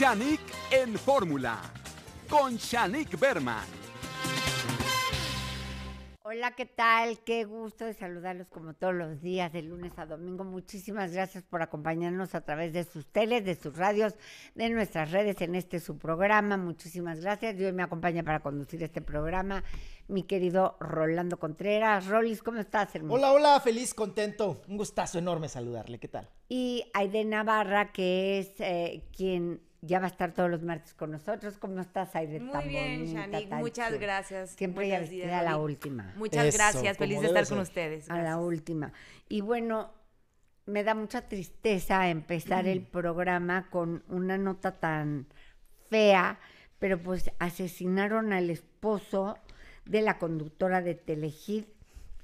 Shanik en fórmula con Shanik Berman. Hola, ¿qué tal? Qué gusto de saludarlos como todos los días, de lunes a domingo. Muchísimas gracias por acompañarnos a través de sus teles, de sus radios, de nuestras redes en este su programa. Muchísimas gracias. Hoy me acompaña para conducir este programa mi querido Rolando Contreras. Rolis, ¿cómo estás, hermano? Hola, hola, feliz, contento. Un gustazo enorme saludarle. ¿Qué tal? Y Aide Navarra, que es eh, quien ya va a estar todos los martes con nosotros. ¿Cómo estás, Aire? Muy bien, Shani. muchas gracias. Siempre ya a la última. Muchas gracias, feliz de estar con ustedes. A la última. Y bueno, me da mucha tristeza empezar el programa con una nota tan fea, pero pues asesinaron al esposo de la conductora de Telehit.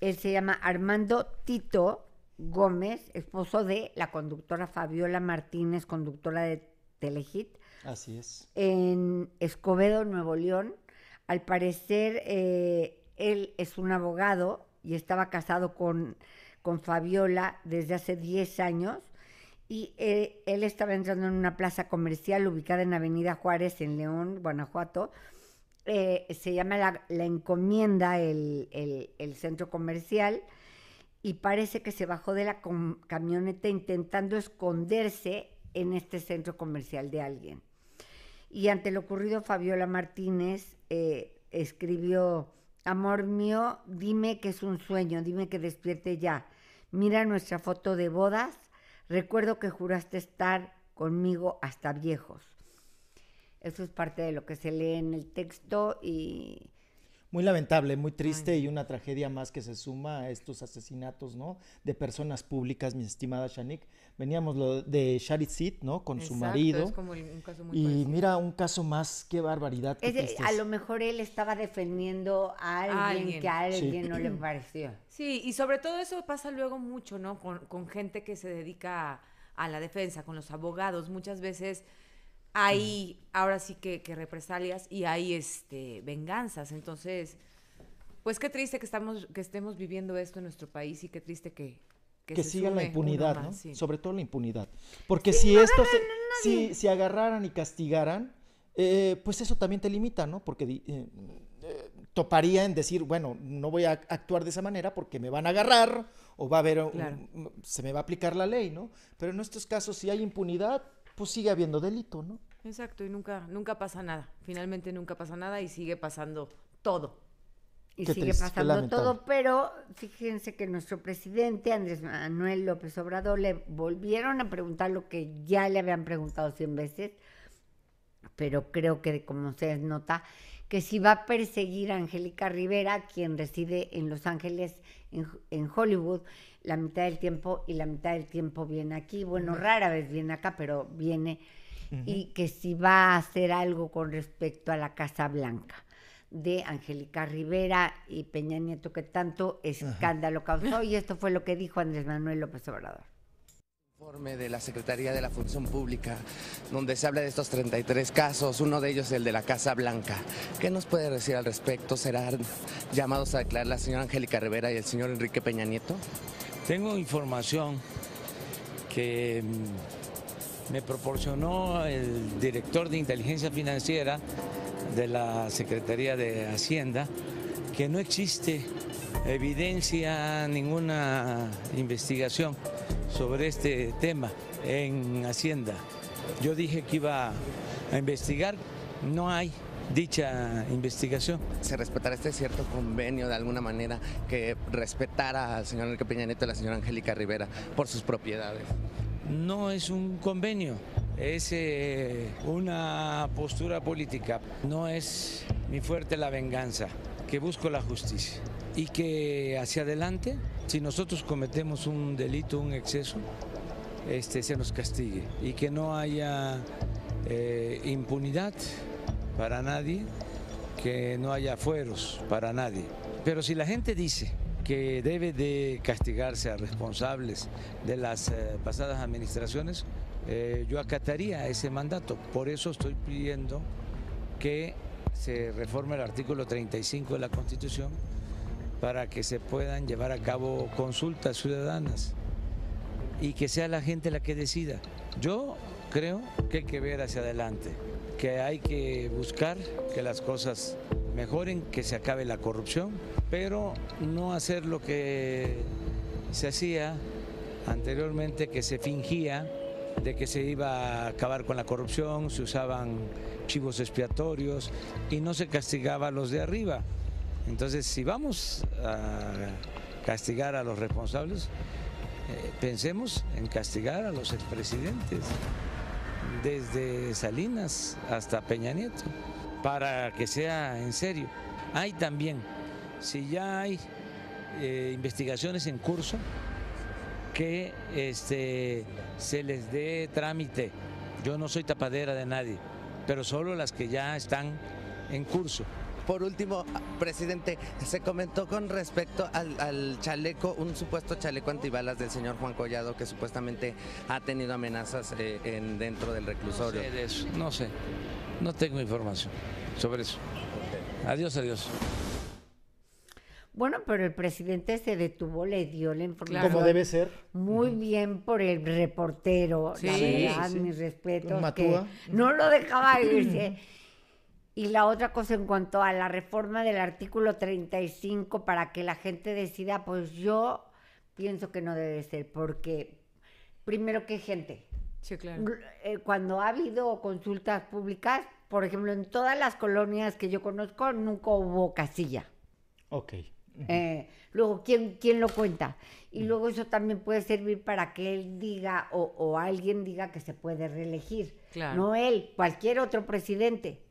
Él se llama Armando Tito Gómez, esposo de la conductora Fabiola Martínez, conductora de Telehit. Así es. En Escobedo, Nuevo León. Al parecer, eh, él es un abogado y estaba casado con, Fabiola desde hace 10 años. Y eh, él estaba entrando en una plaza comercial ubicada en Avenida Juárez, en León, Guanajuato. Eh, se llama La, Encomienda, el, centro comercial, y parece que se bajó de la camioneta intentando esconderse en este centro comercial de alguien. Y ante lo ocurrido, Fabiola Martínez eh, escribió, Amor mío, dime que es un sueño, dime que despierte ya. Mira nuestra foto de bodas, recuerdo que juraste estar conmigo hasta viejos. Eso es parte de lo que se lee en el texto y muy lamentable, muy triste y una tragedia más que se suma a estos asesinatos, ¿no? De personas públicas, mi estimada Shanik. Veníamos lo de Sharit Sid, ¿no? Con su marido. Es como un caso muy y mira, un caso más, qué barbaridad. Que es, a lo mejor él estaba defendiendo a alguien, que a alguien no le pareció. Sí, y sobre todo eso pasa luego mucho, ¿no? Con, gente que se dedica a la defensa, con los abogados. Muchas veces hay ahora sí que, represalias y hay este, venganzas. Entonces, pues qué triste que, estamos, que estemos viviendo esto en nuestro país y qué triste que, que, que siga la impunidad, ¿no? Sobre todo la impunidad. Porque si esto se, si, si, agarraran y castigaran, eh, pues eso también te limita, ¿no? Porque eh, eh, toparía en decir, bueno, no voy a actuar de esa manera porque me van a agarrar o va a haber, se me va a aplicar la ley, ¿no? Pero en estos casos, si hay impunidad, pues sigue habiendo delito, ¿no? Exacto, y nunca, nunca pasa nada. Finalmente nunca pasa nada y sigue pasando todo. Y sigue pasando todo, pero fíjense que nuestro presidente Andrés Manuel López Obrador le volvieron a preguntar lo que ya le habían preguntado cien veces, pero creo que como se nota, que si va a perseguir a Angélica Rivera, quien reside en Los Ángeles, en, en, Hollywood, la mitad del tiempo y la mitad del tiempo viene aquí. Bueno, rara vez viene acá, pero viene y que si va a hacer algo con respecto a la Casa Blanca de Angélica Rivera y Peña Nieto que tanto escándalo causó y esto fue lo que dijo Andrés Manuel López Obrador informe de la Secretaría de la Función Pública, donde se habla de estos 33 casos, uno de ellos el de la Casa Blanca. ¿Qué nos puede decir al respecto? ¿Serán llamados a declarar la señora Angélica Rivera y el señor Enrique Peña Nieto? Tengo información que mm, me proporcionó el director de inteligencia financiera de la Secretaría de Hacienda que no existe evidencia, ninguna investigación sobre este tema en Hacienda. Yo dije que iba a investigar, no hay dicha investigación. ¿Se respetará este cierto convenio de alguna manera que respetara al señor Enrique Peña Nieto y a la señora Angélica Rivera por sus propiedades? no es un convenio, es eh, una postura política. No es mi fuerte la venganza, que busco la justicia y que hacia adelante, si nosotros cometemos un delito, un exceso, este, se nos castigue y que no haya eh, impunidad para nadie, que no haya fueros para nadie. Pero si la gente dice que debe de castigarse a responsables de las eh, pasadas administraciones, eh, yo acataría ese mandato. Por eso estoy pidiendo que se reforme el artículo 35 de la Constitución para que se puedan llevar a cabo consultas ciudadanas y que sea la gente la que decida. Yo creo que hay que ver hacia adelante, que hay que buscar que las cosas mejoren, que se acabe la corrupción pero no hacer lo que se hacía anteriormente, que se fingía de que se iba a acabar con la corrupción, se usaban chivos expiatorios y no se castigaba a los de arriba. Entonces, si vamos a castigar a los responsables, eh, pensemos en castigar a los expresidentes, desde Salinas hasta Peña Nieto, para que sea en serio. Hay también si ya hay eh, investigaciones en curso, que este, se les dé trámite. Yo no soy tapadera de nadie, pero solo las que ya están en curso. Por último, presidente, se comentó con respecto al, chaleco, un supuesto chaleco antibalas del señor Juan Collado que supuestamente ha tenido amenazas eh, en, dentro del reclusorio. no sé, no tengo información sobre eso. Adiós, adiós. Bueno, pero el presidente se detuvo, le dio la información. Como debe ser. Muy bien por el reportero, sí, la verdad, mis respetos. no lo dejaba irse. Y la otra cosa en cuanto a la reforma del artículo 35 para que la gente decida, pues yo pienso que no debe ser, porque primero que gente. Sí, claro. Eh, cuando ha habido consultas públicas, por ejemplo, en todas las colonias que yo conozco, nunca hubo casilla. Ok. Eh, luego, ¿quién, ¿quién lo cuenta? Y luego eso también puede servir para que él diga o, alguien diga que se puede reelegir. No él, cualquier otro presidente.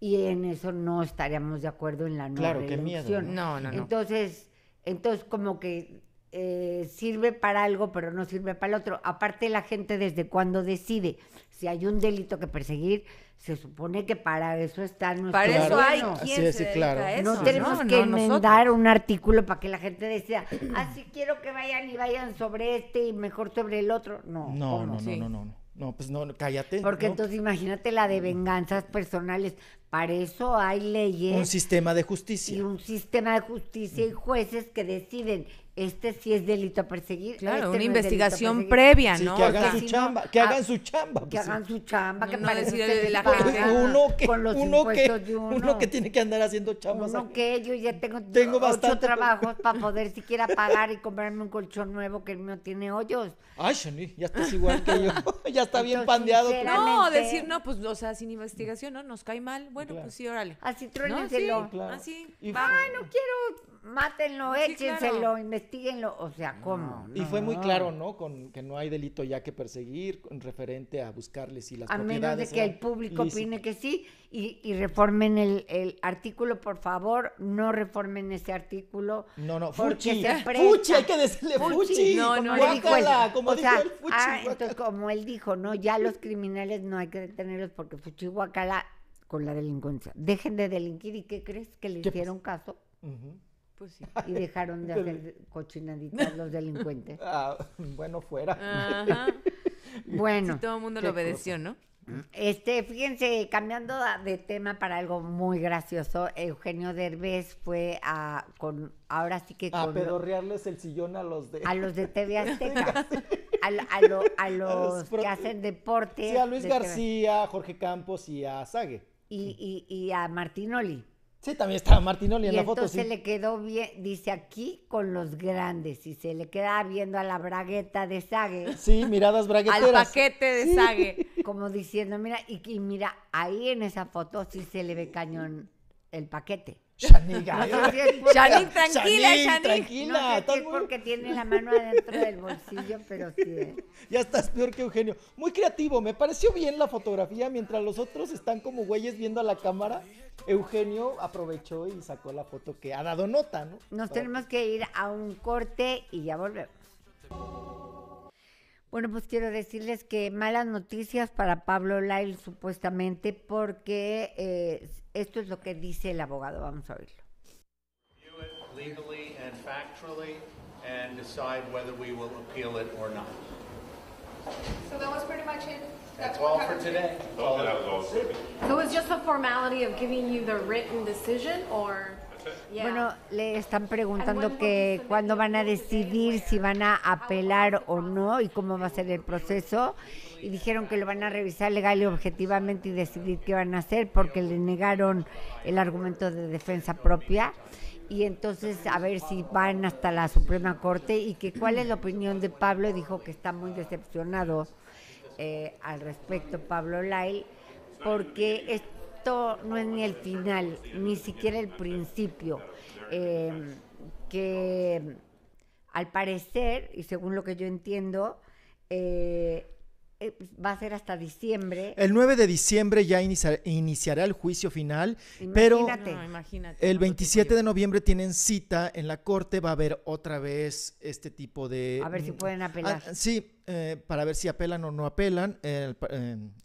Y en eso no estaríamos de acuerdo en la nueva claro, Qué miedo. no, no. Entonces, entonces como que eh, sirve para algo, pero no sirve para el otro. Aparte, la gente desde cuando decide si hay un delito que perseguir, se supone que para eso está nuestro Para eso hay quien claro. No tenemos que no, enmendar un artículo para que la gente decida, así ah, quiero que vayan y vayan sobre este y mejor sobre el otro. No, no, no, no, no, no, no. pues no, cállate. Porque entonces imagínate la de mm. venganzas personales. Para eso hay leyes. Un sistema de justicia. Y un sistema de justicia y jueces que deciden este sí es delito a perseguir. Claro, este una investigación previa, ¿no? que hagan, su chamba, que hagan, su chamba, que hagan su chamba. que me de la gente. Uno que, uno que, uno. que tiene que andar haciendo chambas. Uno que yo ya tengo, tengo bastante trabajos para poder siquiera pagar y comprarme un colchón nuevo que no tiene hoyos. Ay, Shani, ya estás igual que yo. ya está bien pandeado. No, decir, no, pues, o sea, sin investigación, ¿no? Nos cae mal. Bueno, pues sí, órale. Así truénenselo. Sí, Así. Ay, no quiero mátenlo, échenselo, investiguenlo, o sea, ¿cómo? y fue muy claro, ¿no? Con que no hay delito ya que perseguir con referente a buscarles y las a A menos de que el público opine que sí y, reformen el, artículo, por favor, no reformen ese artículo. No, no, fuchi, fuchi, hay que decirle fuchi, No, no, no, como dijo sea, el fuchi. Ah, entonces, como él dijo, no, ya los criminales no hay que detenerlos porque fuchi guacala con la delincuencia. Dejen de delinquir y ¿qué crees? Que le hicieron caso. Uh pues y dejaron de hacer cochinaditas los delincuentes. Ah, bueno, fuera. bueno. todo el mundo lo obedeció, ¿no? Este, fíjense, cambiando de tema para algo muy gracioso, Eugenio Derbez fue a con ahora sí que a pedorrearles el sillón a los de a los de TV Azteca. a, los que hacen deporte. Sí, a Luis García, Jorge Campos y a Zague. Y, y, y a Oli. Sí, también estaba Martinoli en la foto. Entonces le quedó bien, dice aquí con los grandes, y se le queda viendo a la bragueta de Sague. Sí, miradas bragueteras. Al paquete de Sague. Como diciendo, mira, y mira, ahí en esa foto sí se le ve cañón el paquete. Yannick, tranquila, Tranquila, no sé si porque tiene la mano adentro del bolsillo, pero sí. ¿eh? Ya estás peor que Eugenio. Muy creativo, me pareció bien la fotografía. Mientras los otros están como güeyes viendo a la cámara, Eugenio aprovechó y sacó la foto que ha dado nota, ¿no? Nos tenemos que ir a un corte y ya volvemos. Bueno, pues quiero decirles que malas noticias para Pablo Lyle supuestamente porque eh, Esto es lo que dice el abogado, vamos a oírlo. Legally and factually and decide whether we will appeal it or not. So that was pretty much it. That's, That's all for today. All so it was just a formality of giving you the written decision or Bueno, le están preguntando que cuándo van a decidir si van a apelar o no y cómo va a ser el proceso. Y dijeron que lo van a revisar legal y objetivamente y decidir qué van a hacer porque le negaron el argumento de defensa propia. Y entonces a ver si van hasta la Suprema Corte y que cuál es la opinión de Pablo. Dijo que está muy decepcionado eh, al respecto Pablo Lail porque... Es, no es ni el final, ni siquiera el principio, em, que al parecer, y según lo que yo entiendo, eh, eh, va a ser hasta diciembre. El 9 de diciembre ya iniciará el juicio final, pero el 27 de noviembre tienen cita en la corte, va a haber otra vez este tipo de... A ver si mm, pueden ah, apelar. Ah, sí, eh, para ver si apelan o no apelan, eh,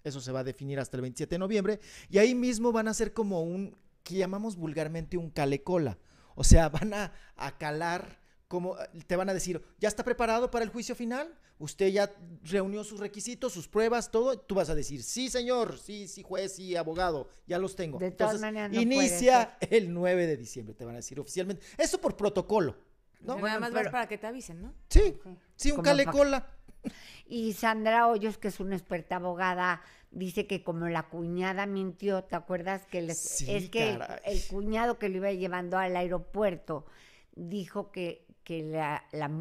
eso se va a definir hasta el 27 de noviembre, y ahí mismo van a ser como un, que llamamos vulgarmente un calecola, o sea, van a calar como ah, te van a decir, ¿ya está preparado para el juicio final? ¿Usted ya reunió sus requisitos, sus pruebas, todo? Tú vas a decir, sí, señor, sí, sí, juez, sí, abogado, ya los tengo. De todas maneras, no inicia el 9 de diciembre, te van a decir oficialmente. Eso por protocolo. ¿no? Voy más ver para que te avisen, ¿no? Sí, sí, un calecola. Y Sandra Hoyos, que es una experta abogada, dice que como la cuñada mintió, ¿te acuerdas que es que el cuñado que lo iba llevando al aeropuerto dijo que que, la,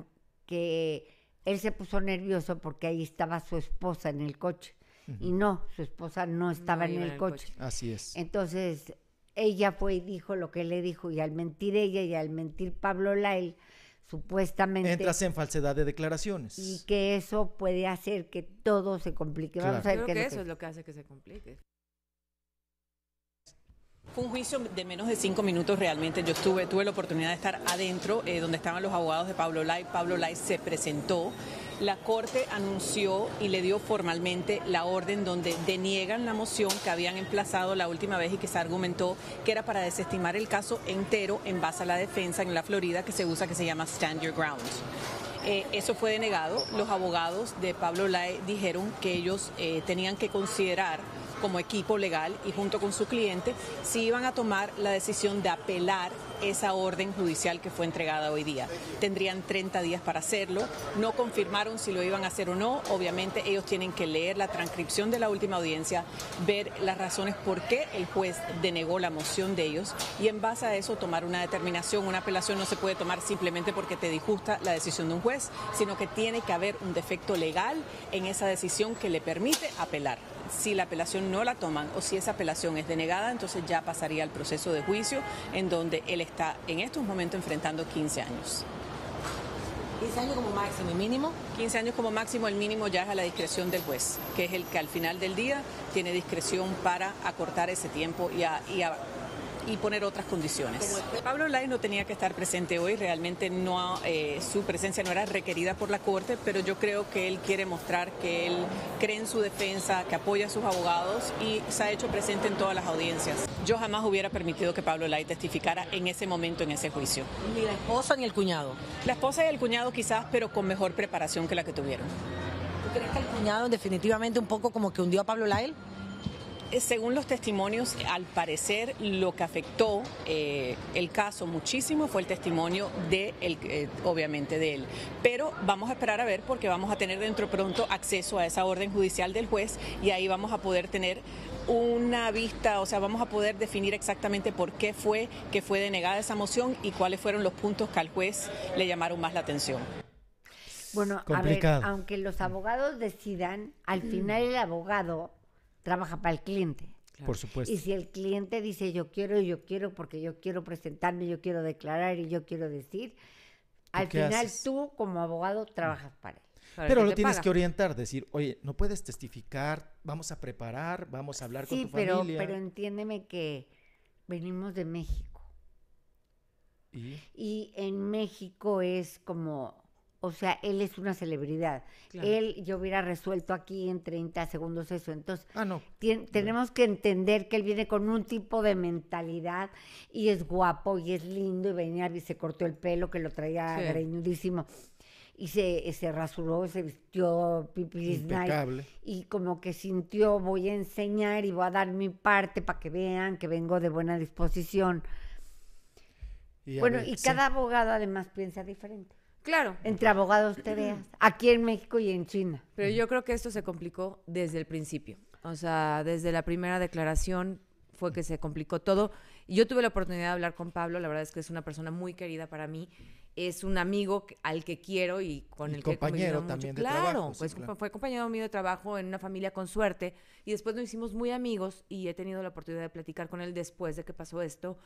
él se puso nervioso porque ahí estaba su esposa en el coche. Y no, su esposa no estaba en, el, coche. Así es. Entonces, ella fue y dijo lo que le dijo. Y al mentir ella y al mentir Pablo Lael, supuestamente. Entras en falsedad de declaraciones. Y que eso puede hacer que todo se complique. Vamos a ver Creo que eso es lo que hace que se complique. Fue un juicio de menos de cinco minutos realmente. Yo estuve, tuve la oportunidad de estar adentro, eh, donde estaban los abogados de Pablo Lai. Pablo Lai se presentó. La Corte anunció y le dio formalmente la orden donde deniegan la moción que habían emplazado la última vez y que se argumentó que era para desestimar el caso entero en base a la defensa en la Florida que se usa que se llama Stand Your Ground. Eh, eso fue denegado. Los abogados de Pablo Lai dijeron que ellos eh, tenían que considerar como equipo legal y junto con su cliente si iban a tomar la decisión de apelar esa orden judicial que fue entregada hoy día. Tendrían 30 días para hacerlo. No confirmaron si lo iban a hacer o no. Obviamente ellos tienen que leer la transcripción de la última audiencia, ver las razones por qué el juez denegó la moción de ellos y en base a eso tomar una determinación. Una apelación no se puede tomar simplemente porque te disgusta la decisión de un juez, sino que tiene que haber un defecto legal en esa decisión que le permite apelar si la apelación no la toman o si esa apelación es denegada, entonces ya pasaría al proceso de juicio en donde él está en estos momentos enfrentando 15 años. 15 años como máximo y mínimo. 15 años como máximo, el mínimo ya es a la discreción del juez, que es el que al final del día tiene discreción para acortar ese tiempo y, a, y a y poner otras condiciones. Pablo Lai no tenía que estar presente hoy, realmente no, eh, su presencia no era requerida por la Corte, pero yo creo que él quiere mostrar que él cree en su defensa, que apoya a sus abogados y se ha hecho presente en todas las audiencias. Yo jamás hubiera permitido que Pablo Lai testificara en ese momento, en ese juicio. Ni la esposa ni el cuñado. La esposa y el cuñado quizás, pero con mejor preparación que la que tuvieron. ¿Tú crees que el cuñado definitivamente un poco como que hundió a Pablo Lael? Eh, según los testimonios, al parecer lo que afectó eh, el caso muchísimo fue el testimonio de eh, obviamente de él. Pero vamos a esperar a ver porque vamos a tener dentro pronto acceso a esa orden judicial del juez y ahí vamos a poder tener una vista, o sea, vamos a poder definir exactamente por qué fue que fue denegada esa moción y cuáles fueron los puntos que al juez le llamaron más la atención. Bueno, a ver, aunque los abogados decidan, al mm. final el abogado trabaja para el cliente. Por supuesto. Y si el cliente dice yo quiero, yo quiero, porque yo quiero presentarme, yo quiero declarar y yo quiero decir, al final tú como abogado mm. trabajas para él. pero lo tienes que orientar, decir, oye, no puedes testificar, vamos a preparar, vamos a hablar con tu pero, familia. Pero entiéndeme que venimos de México. y en México es como o sea, él es una celebridad. Él, yo hubiera resuelto aquí en 30 segundos eso. Entonces, ah, tenemos que entender que él viene con un tipo de mentalidad y es guapo y es lindo y venía y se cortó el pelo que lo traía greñudísimo y se, se, rasuró, se vistió Impecable. y como que sintió voy a enseñar y voy a dar mi parte para que vean que vengo de buena disposición. bueno, y cada abogado además piensa diferente. Claro. Entre abogados te veas, aquí en México y en China. Pero yo creo que esto se complicó desde el principio. O sea, desde la primera declaración fue que se complicó todo. Yo tuve la oportunidad de hablar con Pablo, la verdad es que es una persona muy querida para mí. Es un amigo al que quiero y con el que compañero también de trabajo. Pues, claro, Pues, fue compañero mío de trabajo en una familia con suerte y después nos hicimos muy amigos y he tenido la oportunidad de platicar con él después de que pasó esto.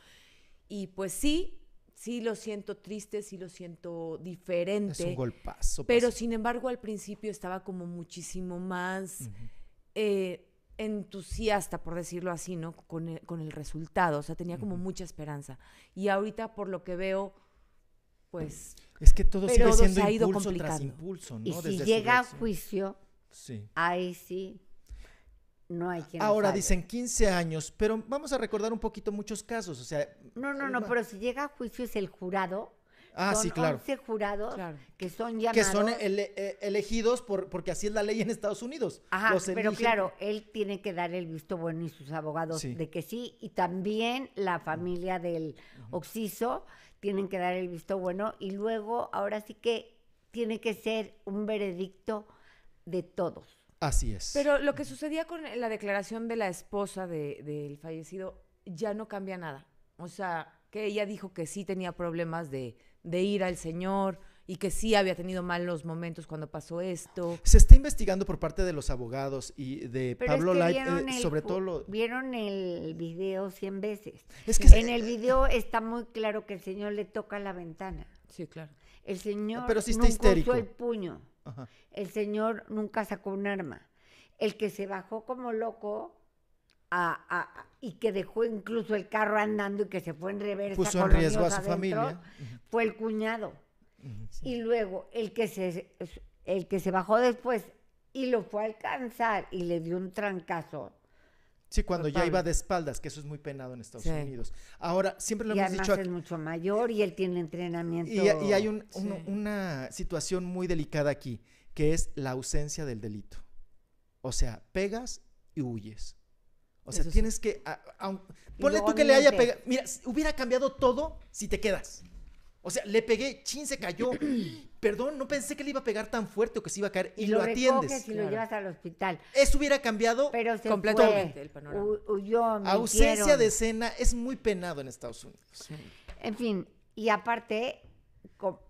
Y pues sí, sí lo siento triste, sí lo siento diferente. Es un golpazo. Pero sin embargo al principio estaba como muchísimo más eh, entusiasta, por decirlo así, ¿no? Con el, con el resultado, o sea, tenía como mucha esperanza. Y ahorita por lo que veo, pues... Es que todo sigue siendo se ha ido impulso tras impulso, ¿no? Y si llega a juicio, ahí sí hay Ahora dicen 15 años, pero vamos a recordar un poquito muchos casos, o sea... No, no, no, pero si llega a juicio es el jurado. Ah, sí, claro. 11 jurados que son ya Que son eh, elegidos por, porque así es la ley en Estados Unidos. Ajá, pero claro, él tiene que dar el visto bueno y sus abogados de que sí, y también la familia del Oxiso tienen que dar el visto bueno, y luego ahora sí que tiene que ser un veredicto de todos. Así es. Pero lo que sucedía con la declaración de la esposa del fallecido ya no cambia nada. O sea, que ella dijo que sí tenía problemas de, ir al Señor y que sí había tenido malos momentos cuando pasó esto. Se está investigando por parte de los abogados y de Pablo Light, eh, sobre todo Vieron el video 100 veces. Es que en el video está muy claro que el Señor le toca la ventana. Sí, claro. El Señor Pero sí el puño. El señor nunca sacó un arma. El que se bajó como loco y que dejó incluso el carro andando y que se fue en reversa. Puso en riesgo a su familia. Fue el cuñado. Y luego el que, se, el que se bajó después y lo fue a alcanzar y le dio un trancazo Sí, cuando ya iba de espaldas, que eso es muy penado en Estados Unidos. Ahora, siempre lo hemos dicho. dicho. Aquí, es mucho mayor y él tiene entrenamiento. Y, hay una situación muy delicada aquí, que es la ausencia del delito. O sea, pegas y huyes. O sea, tienes que. ponle tú que le haya pegado. Mira, hubiera cambiado todo si te quedas. O sea, le pegué, chin, se cayó perdón, no pensé que le iba a pegar tan fuerte o que se iba a caer y, lo, lo, Y lo llevas al hospital. Eso hubiera cambiado completamente el panorama. Ausencia de escena es muy penado en Estados Unidos. En fin, y aparte,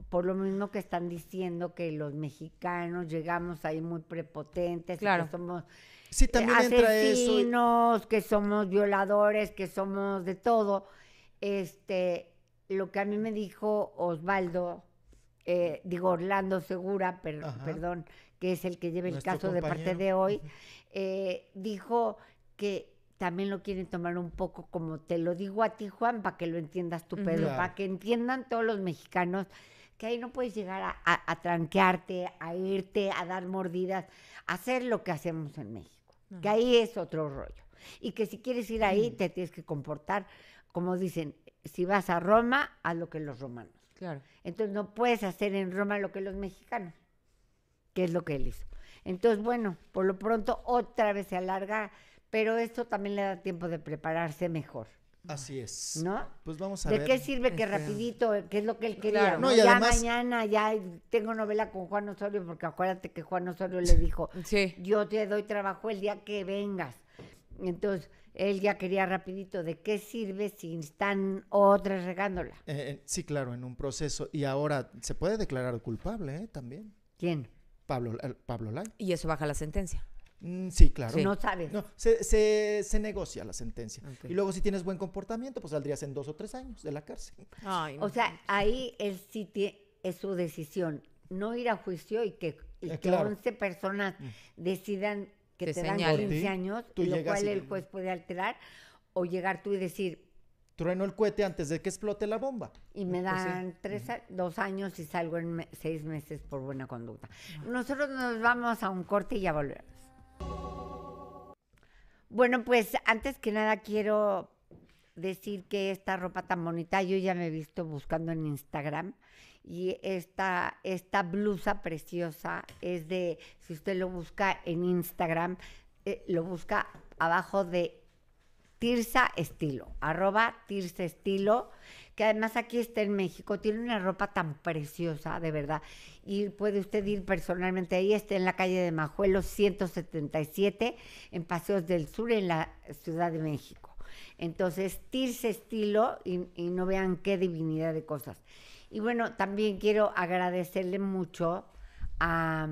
por lo mismo que están diciendo que los mexicanos llegamos ahí muy prepotentes, que somos asesinos, que somos violadores, que somos de todo. Este, lo que a mí me dijo Osvaldo eh, digo Orlando Segura, perdón, que es el que lleva el caso de parte de hoy, eh, dijo que también lo quieren tomar un poco como te lo digo a ti, Juan, para que lo entiendas tú, Pedro, para que entiendan todos los mexicanos que ahí no puedes llegar a, tranquearte, a irte, a dar mordidas, a hacer lo que hacemos en México, que ahí es otro rollo. Y que si quieres ir ahí, te tienes que comportar, como dicen, si vas a Roma, haz lo que los romanos. Entonces no puedes hacer en Roma lo que los mexicanos, que es lo que él hizo. Entonces, bueno, por lo pronto otra vez se alarga, pero esto también le da tiempo de prepararse mejor. Así es. ¿No? Pues vamos a ver. ¿De qué sirve que este, rapidito, qué es lo que él quería? ya mañana ya tengo novela con Juan Osorio, porque acuérdate que Juan Osorio le dijo, yo te doy trabajo el día que vengas. Entonces, él ya quería rapidito, ¿de qué sirve si están otras regándola? Eh, eh, sí, claro, en un proceso. Y ahora se puede declarar culpable ¿eh? también. ¿Quién? Pablo, Pablo Y eso baja la sentencia. Mm, sí, claro. No sabes. No, se, se, se negocia la sentencia. Y luego si tienes buen comportamiento, pues saldrías en dos o tres años de la cárcel. O sea, ahí él sí es su decisión, no ir a juicio y que, que 11 personas mm. decidan que te, dan 15 años, lo cual el juez puede alterar, o llegar tú y decir, trueno el cohete antes de que explote la bomba. Y me pues dan dos años y salgo en seis meses por buena conducta. Nosotros nos vamos a un corte y ya volvemos. Bueno, pues antes que nada quiero decir que esta ropa tan bonita yo ya me he visto buscando en Instagram y esta, blusa preciosa es de, si usted lo busca en Instagram, eh, lo busca abajo de Tirsa Estilo, arroba Tirsa Estilo, que además aquí está en México, tiene una ropa tan preciosa, de verdad. Y puede usted ir personalmente ahí, está en la calle de Majuelo 177, en Paseos del Sur, en la Ciudad de México. Entonces, Tirsa Estilo, y, y no vean qué divinidad de cosas. Y bueno, también quiero agradecerle mucho a,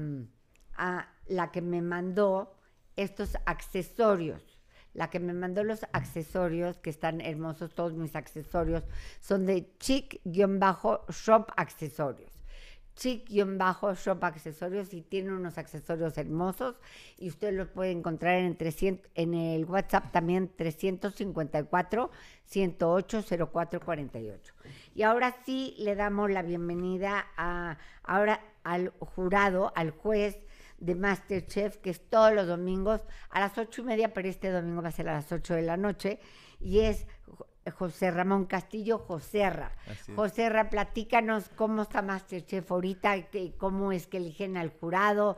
la que me mandó estos accesorios. La que me mandó los accesorios, que están hermosos, todos mis accesorios, son de chic-shop accesorios chic-shop accesorios y tiene unos accesorios hermosos y usted los puede encontrar en, en el WhatsApp también 354 108 0448. Y ahora sí le damos la bienvenida a, ahora al jurado, al juez de Masterchef, que es todos los domingos a las ocho y media, pero este domingo va a ser a las 8 de la noche, y es José Ramón Castillo José Joserra, platícanos cómo está Masterchef ahorita, cómo es que eligen al jurado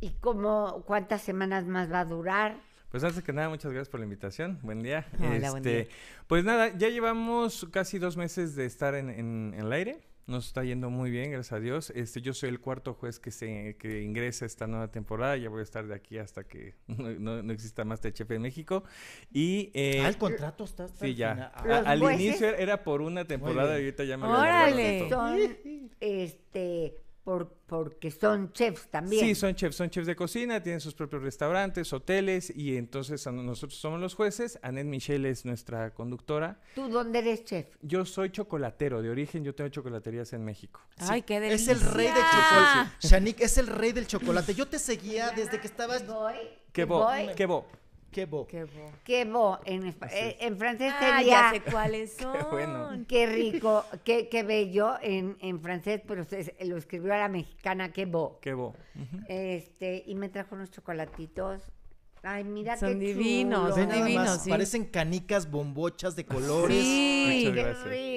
y cómo, cuántas semanas más va a durar. Pues antes que nada, muchas gracias por la invitación. Buen día. Este, pues nada, ya llevamos casi dos meses de estar en el aire. Nos está yendo muy bien, gracias a Dios. Este, yo soy el cuarto juez que se que ingresa esta nueva temporada. Ya voy a estar de aquí hasta que no, exista más THF en México. Y, eh, ah, contrato está Sí, ya. al inicio era por una temporada y ahorita ya me lo Órale. Son, este, por, porque son chefs también. Sí, son chefs, son chefs de cocina, tienen sus propios restaurantes, hoteles, y entonces nosotros somos los jueces. Annette Michelle es nuestra conductora. ¿Tú dónde eres chef? Yo soy chocolatero de origen, yo tengo chocolaterías en México. ¡Ay, qué delicia! Es el rey del chocolate. Shanique, es el rey del chocolate. Yo te seguía desde que estabas... ¡Qué que voy, que bo Qué bo En, en francés ah, Ya sé cuáles son. Qué, bueno. qué rico, qué, qué bello en, en, francés, pero lo escribió a la mexicana qué bo. Qué bo. este, y me trajo unos chocolatitos. Ay, mira qué divinos, chulo. son divinos. Parecen canicas, bombochas de colores. Sí, qué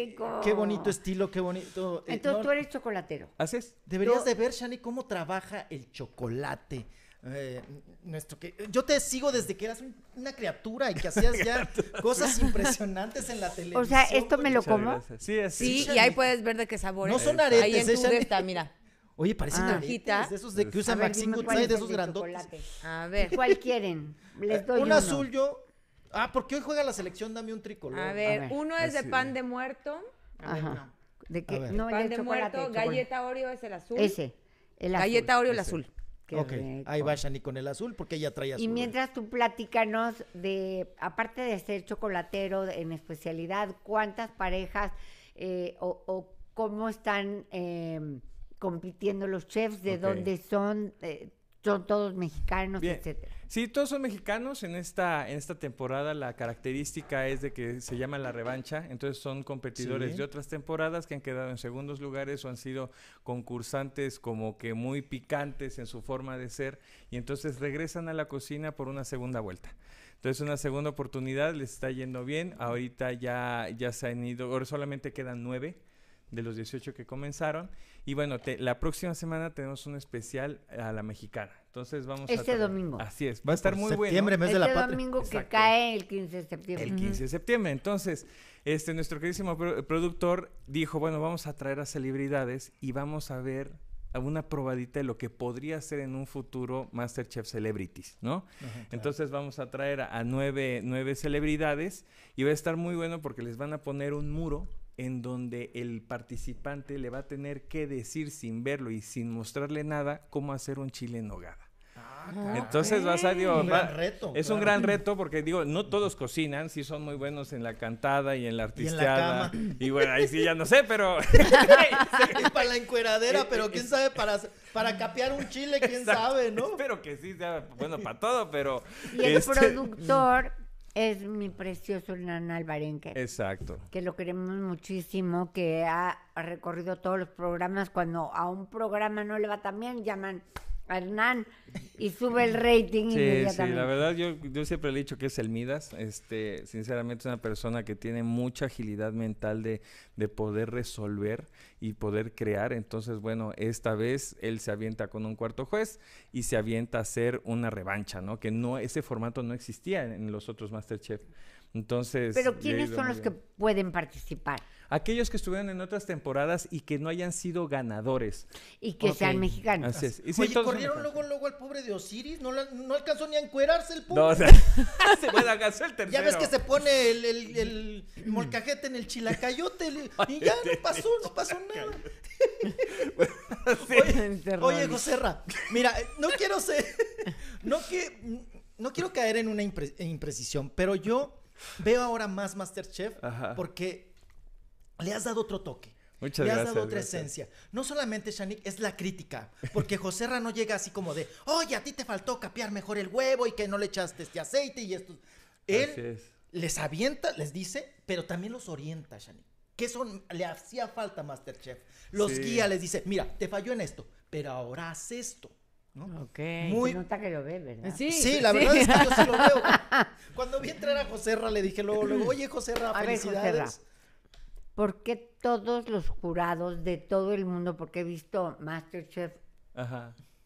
rico. Qué bonito estilo, qué bonito. Eh, Entonces tú eres chocolatero. ¿Haces? Deberías de ver, Shani, cómo trabaja el chocolate. Eh, nuestro que yo te sigo desde que eras una criatura y que hacías ya cosas impresionantes en la televisión. O sea, esto me lo como. Sí, sí, y ahí puedes ver de qué sabor. No son aretes, ahí en mira. Oye, parecen ah, aretes, de esos de que usa Maxi Goodside, de esos grandotes. A ver, ¿cuál quieren? Les eh, doy un azul yo. Ah, porque hoy juega la selección, dame un tricolor. A ver, uno es de pan de muerto. No. De que pan de muerto, galleta Oreo es el azul. Ese. El azul. Galleta Oreo el azul ahí va Shani con el azul porque ella trae azul. Y mientras tú platícanos de, aparte de ser chocolatero en especialidad, ¿cuántas parejas eh, o, cómo están em, compitiendo los chefs? ¿De dónde son? Eh, son todos mexicanos, etcétera. Sí, todos son mexicanos. En esta, en esta temporada la característica es de que se llama la revancha. Entonces son competidores de otras temporadas que han quedado en segundos lugares o han sido concursantes como que muy picantes en su forma de ser. Y entonces regresan a la cocina por una segunda vuelta. Entonces una segunda oportunidad les está yendo bien. Ahorita ya, ya se han ido, ahora solamente quedan nueve de los 18 que comenzaron. Y bueno, la próxima semana tenemos un especial a la mexicana. Entonces vamos este a... domingo. Así es, va a pues estar muy bueno. Septiembre, mes la este domingo que cae el 15 de septiembre. El 15 de septiembre. Entonces, este, nuestro queridísimo productor dijo, bueno, vamos a traer a celebridades y vamos a ver una probadita de lo que podría ser en un futuro Masterchef Celebrities, ¿no? Entonces vamos a traer a, a nueve celebridades y va a estar muy bueno porque les van a poner un muro en donde el participante le va a tener que decir sin verlo y sin mostrarle nada cómo hacer un chile en nogada. Ah, ah, Entonces vas a digo, un reto, es un gran reto porque digo, no todos cocinan, sí son muy buenos en la cantada y en la artisteada. Y, bueno, ahí sí ya no sé, pero y para la encueradera, pero quién sabe para para capear un chile, quién sabe, ¿no? Espero que sí bueno para todo, pero y el este productor es mi precioso Hernán Alvarenque. Exacto. Que lo queremos muchísimo, que ha recorrido todos los programas. Cuando a un programa no le va tan bien, llaman Hernán y sube el rating inmediatamente. Sí, la verdad yo, yo, siempre le he dicho que es el Midas. Este, sinceramente es una persona que tiene mucha agilidad mental de, de, poder resolver y poder crear. Entonces, bueno, esta vez él se avienta con un cuarto juez y se avienta a hacer una revancha, ¿no? Que no, ese formato no existía en los otros Masterchef. Entonces. Pero ¿quiénes son los que pueden participar? Aquellos que estuvieron en otras temporadas y que no hayan sido ganadores. Y que sean mexicanos. Y Oye, corrieron luego, luego al pobre de Osiris, no, alcanzó ni a encuerarse el pobre. o sea, se el tercero. Ya ves que se pone el, molcajete en el chilacayote y ya no pasó, no pasó nada. oye, Gocerra, mira, no quiero ser, no que, no quiero caer en una imprecisión, pero yo veo ahora más Masterchef porque le has dado otro toque. le has dado otra esencia. No solamente, Shanik, es la crítica. Porque José no llega así como de, oye, a ti te faltó capear mejor el huevo y que no le echaste este aceite y esto. Él les avienta, les dice, pero también los orienta, Shanik. Que son, le hacía falta Masterchef. Los guía, les dice, mira, te falló en esto, pero ahora haz esto. Ok. Muy... nota que lo ve, ¿verdad? Sí, la verdad es que yo sí lo veo. Cuando vi entrar a José Joserra le dije luego, luego, oye Joserra, felicidades. ¿Por qué todos los jurados de todo el mundo, porque he visto Masterchef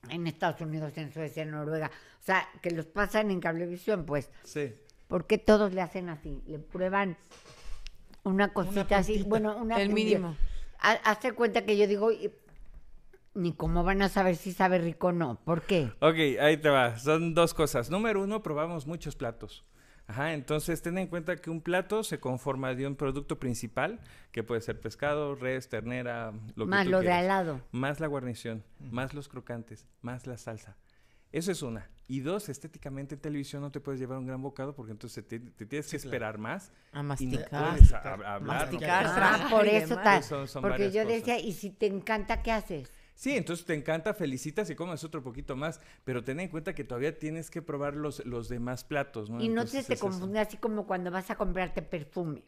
en Estados Unidos, en Suecia, en Noruega, o sea, que los pasan en cablevisión, pues. Sí. ¿Por qué todos le hacen así? Le prueban una cosita así, bueno, una... El mínimo. Hace cuenta que yo digo, ni cómo van a saber si sabe rico o no. ¿Por qué? Ok, ahí te va. Son dos cosas. Número uno, probamos muchos platos. Ajá, entonces ten en cuenta que un plato se conforma de un producto principal, que puede ser pescado, res, ternera, lo más que Más lo de al lado. Más la guarnición, más los crocantes, más la salsa. Eso es una. Y dos, estéticamente en televisión no te puedes llevar un gran bocado porque entonces te, tienes que esperar más. A ah, masticar. Masticar, por eso tal. porque yo decía, ¿y si te encanta, qué haces? Sí, entonces te encanta, felicitas y comas otro poquito más, pero ten en cuenta que todavía tienes que probar los, los demás platos, Y no te, así como cuando vas a comprarte perfume.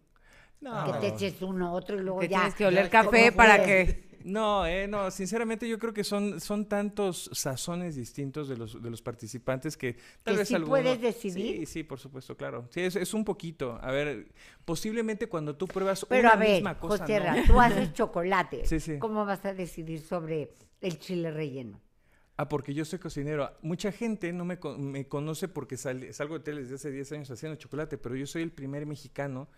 No. Que te eches uno, otro y luego ya. Tienes que oler café para que. No, eh, no, sinceramente yo creo que son, son tantos sazones distintos de los, de los participantes que tal vez sí puedes decidir. Sí, sí, por supuesto, claro. Sí, es, un poquito. A ver, posiblemente cuando tú pruebas una misma cosa. José ¿no? tú haces chocolate. Sí, sí. ¿Cómo vas a decidir sobre el chile relleno? Ah, porque yo soy cocinero. Mucha gente no me, conoce porque sal, salgo de tele desde hace 10 años haciendo chocolate, pero yo soy el primer mexicano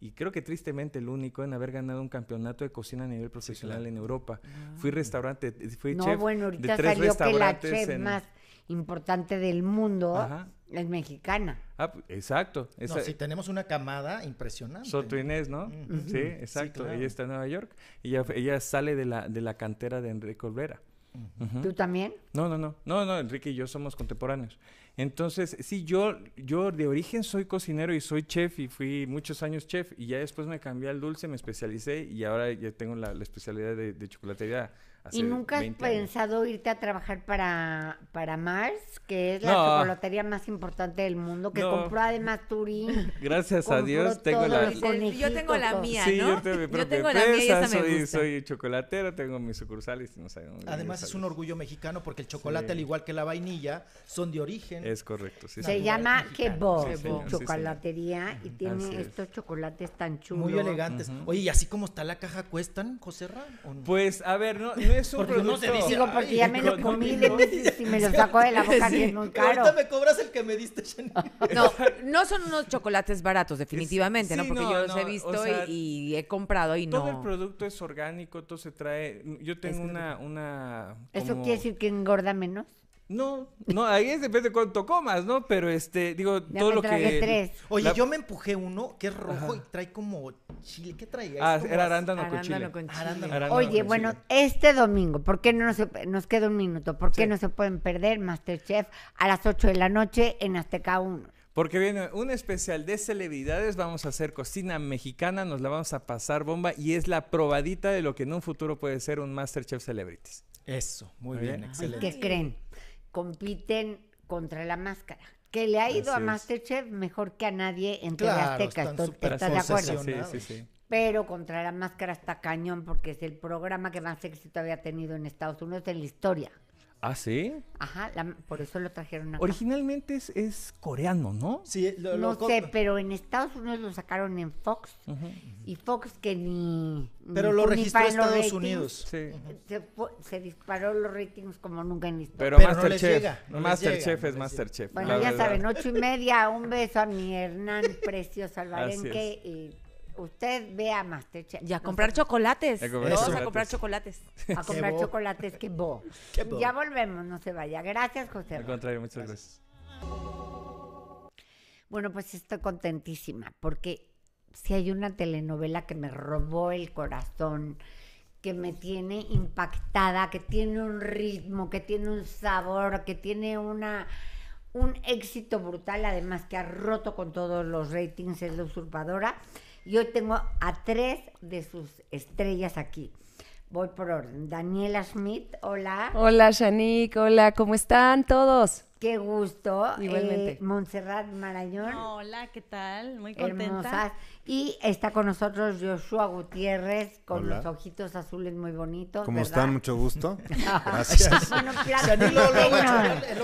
y creo que tristemente el único en haber ganado un campeonato de cocina a nivel profesional en Europa. Ah. Fui restaurante, fui chef bueno, de tres restaurantes la chef más importante del mundo es mexicana. Ah, pues, exacto. Si tenemos una camada impresionante. Soto Inés, ¿no? Sí, exacto. Ahí Ella está en Nueva York. Ella, ella sale de la, de la cantera de Enrique Olvera. ¿Tú también? No, no, no. No, no, Enrique y yo somos contemporáneos. Entonces, sí, yo, yo de origen soy cocinero y soy chef y fui muchos años chef y ya después me cambié al dulce, me especialicé y ahora ya tengo la, especialidad de, de, chocolatería ¿Y nunca has pensado irte a trabajar para, para Mars, que es la chocolatería más importante del mundo, que compró además Turín? Gracias a Dios tengo la Yo tengo la mía, ¿no? yo tengo la mía soy, soy chocolatero, tengo mis sucursales. además es un orgullo mexicano porque el chocolate, al igual que la vainilla, son de origen. Es correcto, Se llama Quebo, chocolatería, y tiene estos chocolates tan chulos. Muy elegantes. Oye, ¿y así como está la caja cuestan, José Ra? Pues, a ver, no porque No dice, Digo, porque ya me lo comí y me lo saco de la boca, es muy caro. Ahorita me cobras el que me diste, No, no son unos chocolates baratos, definitivamente, ¿no? Porque yo los he visto y, he comprado y todo no. Todo el producto es orgánico, todo se trae. Yo tengo una, una. ¿Eso quiere decir que engorda menos? No, no, ahí es depende de cuánto comas, ¿no? Pero este, digo, todo lo que. Tres. Oye, yo me empujé uno que es rojo y trae como chile. ¿Qué traía? Ah, era arándano, con chile. Con chile. Oye, bueno, este domingo, ¿por qué no nos, queda un minuto? ¿Por qué no se pueden perder Masterchef a las 8 de la noche en Azteca 1? Porque viene un especial de celebridades, vamos a hacer cocina mexicana, nos la vamos a pasar bomba y es la probadita de lo que en un futuro puede ser un Masterchef Celebrities. Eso, muy, bien, bien, excelente. ¿Qué creen? compiten contra la máscara. Que le ha ido a Masterchef mejor que a nadie en las Azteca. ¿Estás de acuerdo? Pero contra la máscara está cañón porque es el programa que más éxito había tenido en Estados Unidos en la historia. ¿Ah, sí? Ajá, por eso lo trajeron acá. Originalmente es, coreano, ¿no? Sí, lo, No sé, pero en Estados Unidos lo sacaron en Fox. Y Fox que ni... Pero lo registró Estados Unidos. Sí. Se, se, disparó los ratings como nunca en historia. Pero, no Masterchef, llega. Masterchef es Masterchef. Bueno, ya saben, ocho y media, un beso a mi Hernán Precioso Alvarenque. Y usted vea más Y a comprar chocolates. Vamos a comprar chocolates. A comprar chocolates que bo. Ya volvemos, no se vaya. Gracias, José. Al contrario, muchas gracias. Bueno, pues estoy contentísima porque si hay una telenovela que me robó el corazón, que me tiene impactada, que tiene un ritmo, que tiene un sabor, que tiene una un éxito brutal, además que ha roto con todos los ratings, es la usurpadora. Yo tengo a tres de sus estrellas aquí. Voy por orden. Daniela Schmidt, hola. Hola, Shanique, hola, ¿cómo están todos? Qué gusto. Igualmente. Eh, Montserrat Marañón. Hola, ¿qué tal? Muy contenta. Y está con nosotros Joshua Gutiérrez con los ojitos azules muy bonitos. ¿Cómo están? Mucho gusto. Gracias. bueno, el ojo el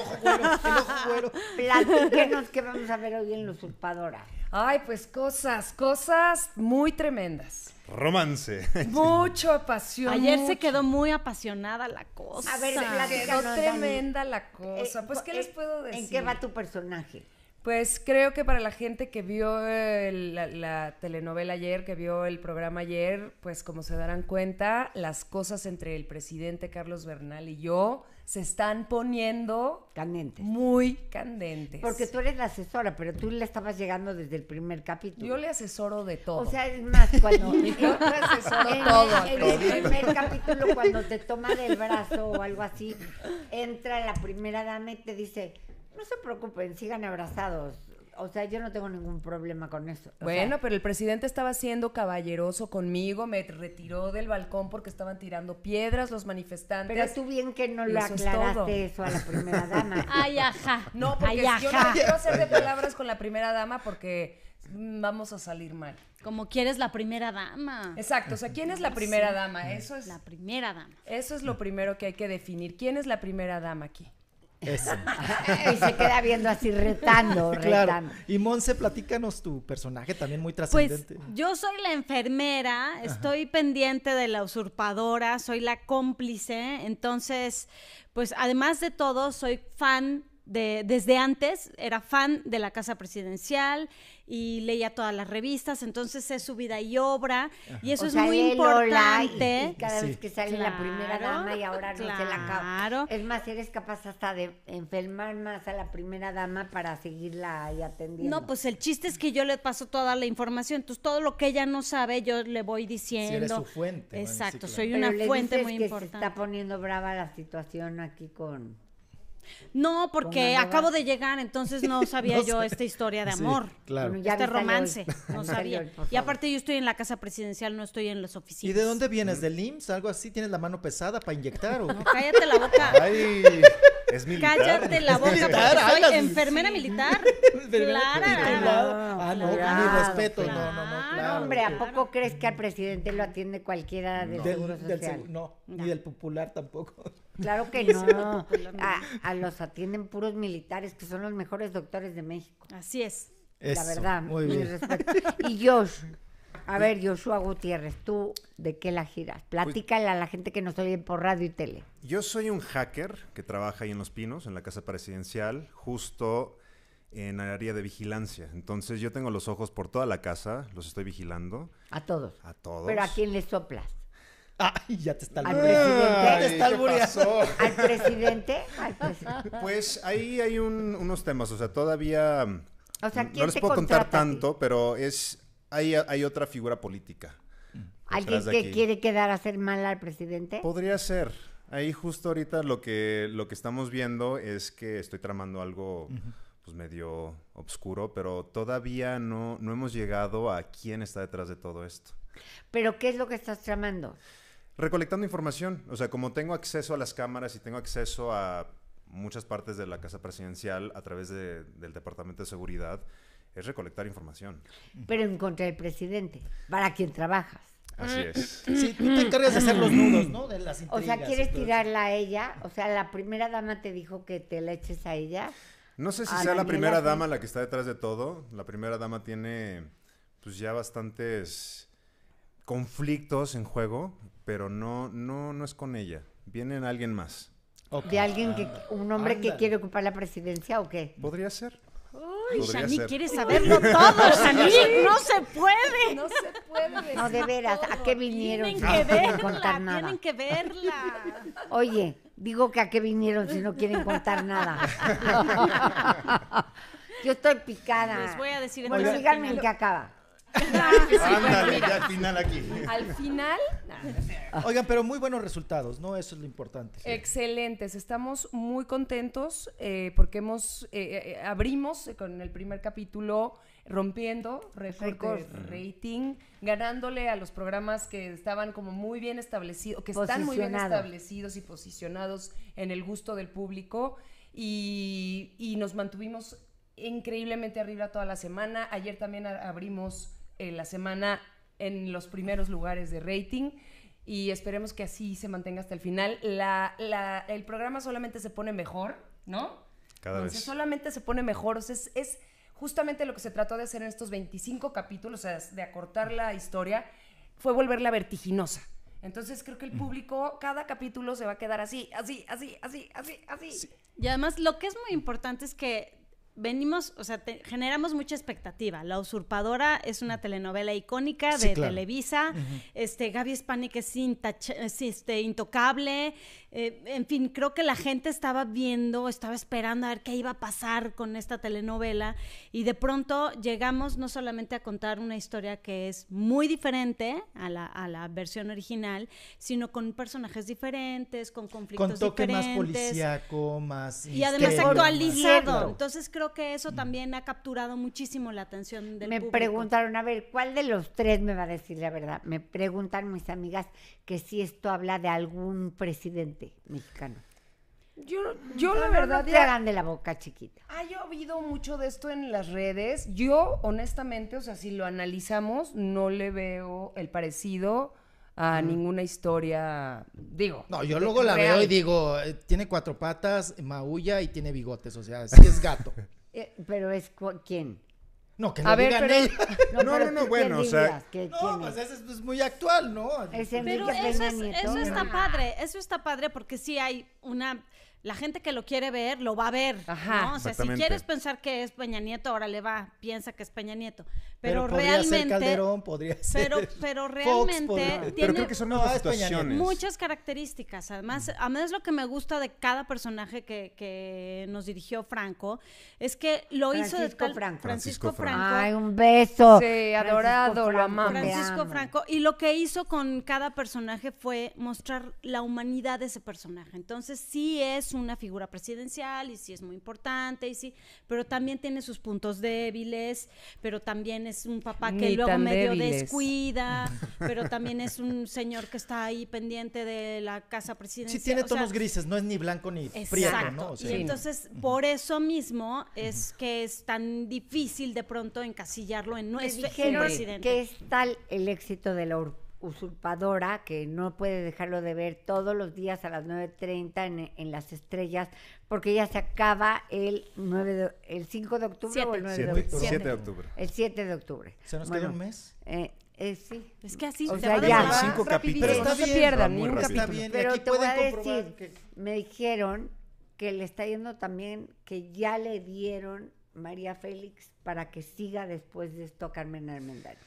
ojo Platíquenos qué vamos a ver hoy en la usurpadora. Ay, pues cosas, cosas muy tremendas romance. Mucho apasionado. Ayer se quedó muy apasionada la cosa. A ver, la quedó tremenda la eh, cosa. pues, ¿qué eh, les puedo decir? ¿En qué va tu personaje? Pues creo que para la gente que vio la, la, telenovela ayer, que vio el programa ayer, pues como se darán cuenta, las cosas entre el presidente Carlos Bernal y yo se están poniendo candentes. Muy candentes. Porque tú eres la asesora, pero tú le estabas llegando desde el primer capítulo. Yo le asesoro de todo. O sea, es más, cuando yo te asesoro en el primer capítulo, cuando te toma del brazo o algo así, entra la primera dama y te dice, no se preocupen, sigan abrazados o sea, yo no tengo ningún problema con eso. bueno, pero el presidente estaba siendo caballeroso conmigo, me retiró del balcón porque estaban tirando piedras los manifestantes. Pero tú bien que no le aclaraste eso a la primera dama. Ay, ajá. No, porque yo no quiero hacer de palabras con la primera dama porque vamos a salir mal. Como quieres la primera dama. Exacto, o sea, ¿quién es la pues primera dama? Eso es la primera dama. Eso es lo primero que hay que definir. ¿Quién es la primera dama aquí? y se queda viendo así retando, retando. Y Monse, platícanos tu personaje también muy pues, trascendente. Pues yo soy la enfermera, estoy pendiente de la usurpadora, soy la cómplice, entonces, pues además de todo, soy fan desde antes era fan de la Casa Presidencial y leía todas las revistas, entonces es su vida y obra, y eso es muy importante. cada vez que sale la primera dama y ahora no se la acaba. Es más, eres capaz hasta de enfermar más a la primera dama para seguirla y atendiendo. No, pues el chiste es que yo le paso toda la información, entonces todo lo que ella no sabe yo le voy diciendo. eres su fuente. Exacto, soy una fuente muy importante. está poniendo brava la situación aquí con no, porque acabo de llegar, entonces no sabía yo esta historia de amor. claro. Este ya este romance. No sabía. y aparte yo estoy en la casa presidencial, no estoy en las oficinas. ¿Y de dónde vienes? ¿Del IMSS? ¿Algo así? ¿Tienes la mano pesada para inyectar no, cállate la boca. Ay. Es militar. Cállate la boca. Militar, soy enfermera militar. Claro. Ah, no, mi respeto. no, no, no. Hombre, ¿a poco crees que al presidente lo atiende cualquiera del, los Seguro Social? no, ni del popular tampoco. Claro que no. A, los atienden puros militares, que son los mejores doctores de México. Así es. la verdad. Muy bien. Y Josh, a ver, Joshua Gutiérrez, ¿tú de qué la giras? Pues Platícala a la gente que nos oye por radio y tele. Yo soy un hacker que trabaja ahí en Los Pinos, en la Casa Presidencial, justo en el área de vigilancia. Entonces yo tengo los ojos por toda la casa, los estoy vigilando. A todos. A todos. Pero ¿a quién le soplas? Ay, ya te está ¿Al presidente? está ¿Al presidente? ¿Al presidente? Pues ahí hay unos temas, o sea, todavía... O sea, ¿quién no les puedo contar tanto, pero es hay, otra figura política. Mm. ¿Alguien que quiere quedar a hacer mal al presidente? Podría ser. Ahí justo ahorita lo que, lo que estamos viendo es que estoy tramando algo pues medio oscuro, pero todavía no, hemos llegado a quién está detrás de todo esto. ¿Pero qué es lo que estás tramando? Recolectando información. O sea, como tengo acceso a las cámaras y tengo acceso a muchas partes de la casa presidencial a través del Departamento de Seguridad, es recolectar información. Pero en contra del presidente, para quien trabajas. Así es. Sí, tú te encargas de hacer los nudos, ¿no? O sea, ¿quieres tirarla a ella? O sea, la primera dama te dijo que te la eches a ella. No sé si sea la, primera dama la que está detrás de todo. La primera dama tiene, pues ya bastantes conflictos en juego, pero no, no, no es con ella. Viene alguien más. Okay. ¿De alguien que, un hombre que quiere ocupar la presidencia o qué? Podría ser. Ay, Shani quiere saberlo todo, Shani. No se puede. No se puede. No, de veras, ¿a qué vinieron? Tienen que no verla, contar nada? tienen que verla. Oye, digo que a qué vinieron si no quieren contar nada. Yo estoy picada. Les voy a decir en bueno, díganme en qué acaba. Pues, al final aquí. Al final. Oigan, pero muy buenos resultados, ¿no? Eso es lo importante. Excelentes, estamos muy contentos eh, porque hemos eh, eh, abrimos con el primer capítulo rompiendo récords rating, ganándole a los programas que estaban como muy bien establecidos, que están muy bien establecidos y posicionados en el gusto del público y nos mantuvimos increíblemente arriba toda la semana. Ayer también abrimos eh, la semana en los primeros lugares de rating y esperemos que así se mantenga hasta el final. La, el programa solamente se pone mejor, ¿no? Cada vez. Solamente se pone mejor. es, justamente lo que se trató de hacer en estos 25 capítulos, o sea, de acortar la historia, fue volverla vertiginosa. Entonces creo que el público, cada capítulo se va a quedar así, así, así, así, así, así. Y además lo que es muy importante es que venimos, o sea, generamos mucha expectativa. La usurpadora es una telenovela icónica de Televisa. Este Gaby Spanic es, este, intocable. Eh, en fin, creo que la gente estaba viendo, estaba esperando a ver qué iba a pasar con esta telenovela y de pronto llegamos no solamente a contar una historia que es muy diferente a la, versión original, sino con personajes diferentes, con conflictos con toque diferentes. más policíaco, más y además actualizado. Entonces creo que eso también ha capturado muchísimo la atención del me público. Me preguntaron, a ver, ¿cuál de los tres me va a decir la verdad? Me preguntan mis amigas que si esto habla de algún presidente mexicano. Yo, la verdad. te hagan de la boca chiquita. Ha llovido mucho de esto en las redes. Yo, honestamente, o sea, si lo analizamos, no le veo el parecido a ninguna historia. Digo. No, yo luego la veo y digo, eh, tiene cuatro patas, maulla y tiene bigotes. O sea, sí es gato. Eh, pero es quién. No, que no digan No, no, no, bueno, o sea. no, pues eso es pues, muy actual, ¿no? pero eso, eso, está padre, eso está padre porque sí hay una la gente que lo quiere ver lo va a ver. Ajá. O sea, si quieres pensar que es Peña Nieto, ahora le va, piensa que es Peña Nieto. Pero, realmente. Calderón, podría ser. Pero, pero realmente. tiene creo que ah, Muchas características. Además, a mí es lo que me gusta de cada personaje que, nos dirigió Franco, es que lo hizo de tal. Francisco, Franco. Ay, un beso. Sí, adorado, la mamá. Francisco Franco. Y lo que hizo con cada personaje fue mostrar la humanidad de ese personaje. Entonces, sí es una figura presidencial y sí es muy importante y sí, pero también tiene sus puntos débiles, pero también es un papá que luego medio descuida, pero también es un señor que está ahí pendiente de la casa presidencial. Sí, tiene tonos grises, no es ni blanco ni prieto, entonces, por eso mismo es que es tan difícil de pronto encasillarlo en nuestro es tal el éxito de la usurpadora que no puede dejarlo de ver todos los días a las 9.30 en, en, Las Estrellas, porque ya se acaba el 9 el 5 de octubre o el 9 de octubre. 7 de octubre. El 7 de octubre. ¿Se nos queda un mes? Eh, eh, sí. Es que así o sea, ya. cinco capítulos. no se pierdan ni un capítulo. Pero te voy a decir, me dijeron que le está yendo también, que ya le dieron María Félix para que siga después de esto Carmen Armendáriz.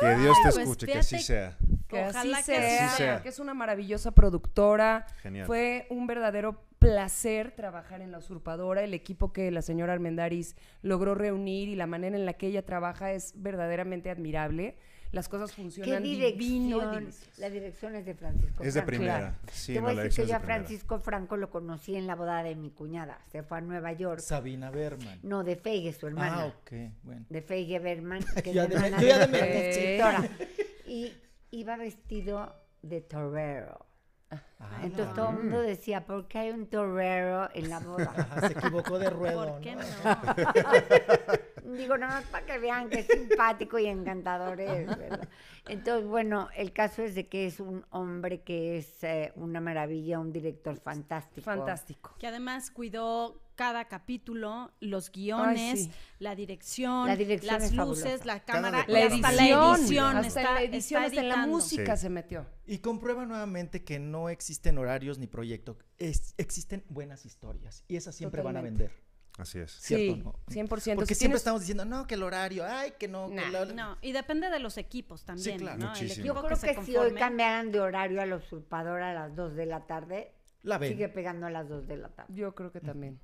Que Dios te escuche, que así sea. Que Ojalá así, sea, Que es una maravillosa productora. Genial. Fue un verdadero placer trabajar en La Usurpadora. El equipo que la señora Armendaris logró reunir y la manera en la que ella trabaja es verdaderamente admirable las cosas funcionan ¿Qué dirección? la dirección es de Francisco Franco. Es de primera. Sí, Te voy a decir que yo a Francisco Franco lo conocí en la boda de mi cuñada. Se fue a Nueva York. Sabina Berman. No, de Feige, su hermana. Ah, ok, bueno. De Feige Berman, que es de, de, Y iba vestido de torero. Ah, Entonces ah. todo el mundo decía, ¿por qué hay un torero en la boda? se equivocó de ruedo. ¿Por qué no? Digo, no, es para que vean que es simpático y encantador es, ¿verdad? Entonces, bueno, el caso es de que es un hombre que es eh, una maravilla, un director fantástico. Fantástico. Que además cuidó cada capítulo, los guiones, la, dirección, las luces, la cámara, la edición, hasta la edición, hasta la edición, hasta la música se metió. Y comprueba nuevamente que no existen horarios ni proyectos, existen buenas historias y esas siempre van a vender. Así es. Sí, 100%. Porque siempre estamos diciendo, no, que el horario, ay, que no. No, y depende de los equipos también. Yo creo que, si hoy cambiaran de horario al usurpador a las 2 de la tarde, sigue pegando a las 2 de la tarde. Yo creo que también.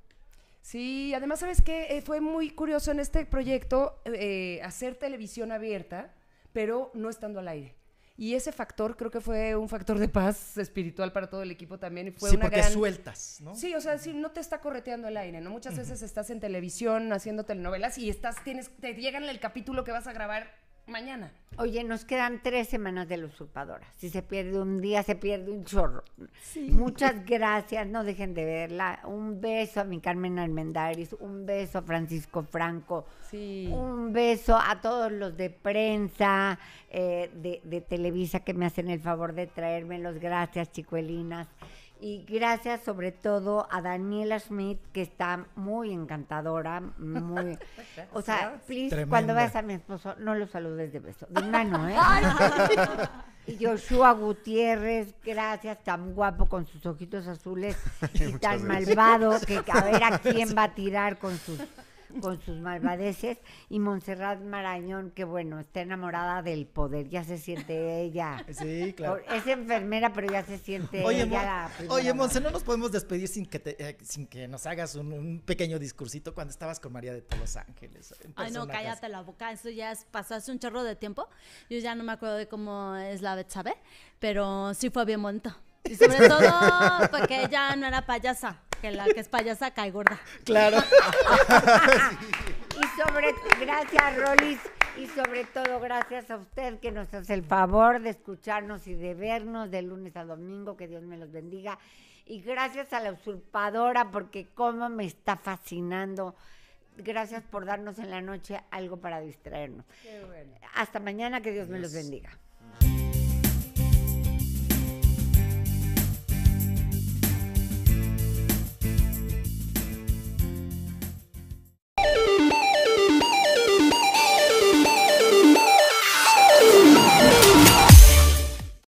Sí, además, ¿sabes qué? Eh, fue muy curioso en este proyecto eh, hacer televisión abierta, pero no estando al aire. Y ese factor creo que fue un factor de paz espiritual para todo el equipo también. Y fue sí, una porque sueltas, ¿no? Sí, o sea, no te está correteando el aire, ¿no? Muchas veces estás en televisión haciendo telenovelas y estás, tienes, te llegan el capítulo que vas a grabar mañana. Oye, nos quedan tres semanas de la usurpadora. Si se pierde un día, se pierde un chorro. Muchas gracias, no dejen de verla. Un beso a mi Carmen Almendaris, un beso a Francisco Franco, sí. un beso a todos los de prensa, eh, de, Televisa que me hacen el favor de traérmelos. Gracias, chicuelinas. Y gracias sobre todo a Daniela Schmidt, que está muy encantadora, muy... Pues o sea, cuando veas a mi esposo, no lo saludes de beso, de mano, ¿eh? y Joshua Gutiérrez, gracias, tan guapo con sus ojitos azules y tan malvado, que a ver a quién va a tirar con sus con sus malvadeces, y Montserrat Marañón, que bueno, está enamorada del poder, ya se siente ella. Sí, claro. Es enfermera, pero ya se siente oye, ella Oye, Monse, no nos podemos despedir sin que, eh, sin que nos hagas un, pequeño discursito cuando estabas con María de todos los Ángeles. Ay, no, cállate la boca, eso ya pasó hace un chorro de tiempo. Yo ya no me acuerdo de cómo es la Betsabe, pero sí fue bien bonito. Y sobre todo porque pues, ella no era payasa, que la que es payasa cae gorda. Claro. y sobre, gracias Rolis, y sobre todo gracias a usted que nos hace el favor de escucharnos y de vernos de lunes a domingo, que Dios me los bendiga. Y gracias a la usurpadora, porque cómo me está fascinando gracias por darnos en la noche algo para distraernos. Qué bueno. Hasta mañana, que Dios, me los bendiga.